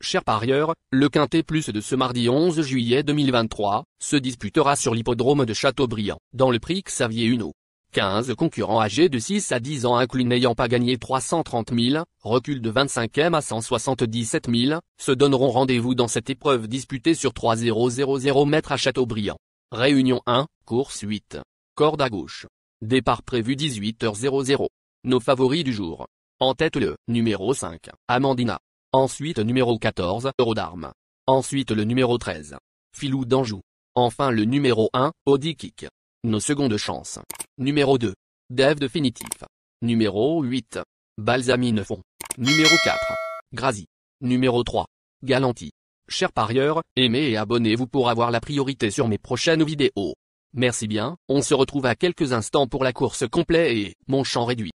Cher parieur, le Quintet Plus de ce mardi 11 juillet 2023 se disputera sur l'hippodrome de Châteaubriand, dans le prix Xavier Huneau. 15 concurrents âgés de 6 à 10 ans inclus n'ayant pas gagné 330 000, recul de 25e à 177 000, se donneront rendez-vous dans cette épreuve disputée sur 3000 mètres à Châteaubriand. Réunion 1, course 8. Corde à gauche. Départ prévu 18h00. Nos favoris du jour. En tête le numéro 5, Amandina. Ensuite numéro 14, Eurodarm. Ensuite le numéro 13, Filou d'Anjou. Enfin le numéro 1, Audi Kick. Nos secondes chances. Numéro 2, Dev définitif. Numéro 8, Balsamine Fond. Numéro 4, Grazi. Numéro 3, Galanti. Chers parieurs, aimez et abonnez-vous pour avoir la priorité sur mes prochaines vidéos. Merci bien, on se retrouve à quelques instants pour la course complète et mon champ réduit.